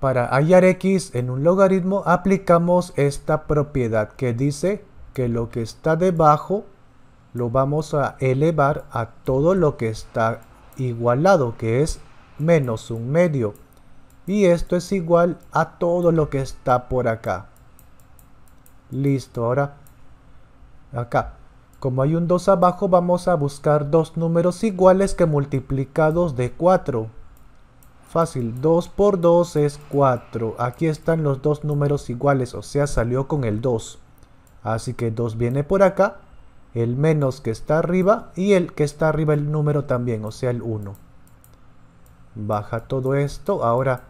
Para hallar x en un logaritmo aplicamos esta propiedad que dice que lo que está debajo lo vamos a elevar a todo lo que está igualado, que es menos un medio. Y esto es igual a todo lo que está por acá. Listo, ahora acá. Como hay un 2 abajo, vamos a buscar dos números iguales que multiplicados de 4. Fácil, 2 por 2 es 4. Aquí están los dos números iguales, o sea, salió con el 2. Así que 2 viene por acá, el menos que está arriba y el que está arriba el número también, o sea, el 1. Baja todo esto. Ahora,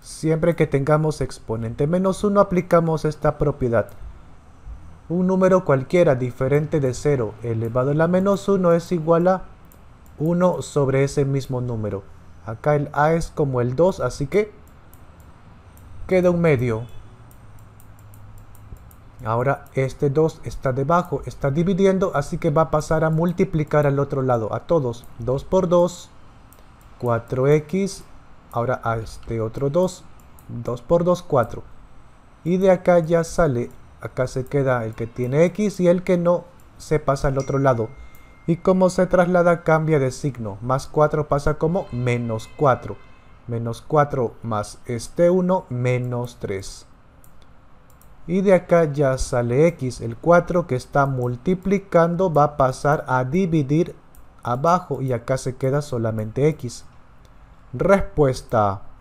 siempre que tengamos exponente menos 1, aplicamos esta propiedad. Un número cualquiera diferente de 0 elevado a la menos 1 es igual a 1 sobre ese mismo número. Acá el A es como el 2, así que queda un medio. Ahora este 2 está debajo, está dividiendo, así que va a pasar a multiplicar al otro lado, a todos. 2 por 2, 4x, ahora a este otro 2, 2 por 2, 4. Y de acá ya sale, acá se queda el que tiene x y el que no se pasa al otro lado. Y como se traslada cambia de signo. Más 4 pasa como menos 4. Menos 4 más este 1 menos 3. Y de acá ya sale x. El 4 que está multiplicando va a pasar a dividir abajo y acá se queda solamente x. Respuesta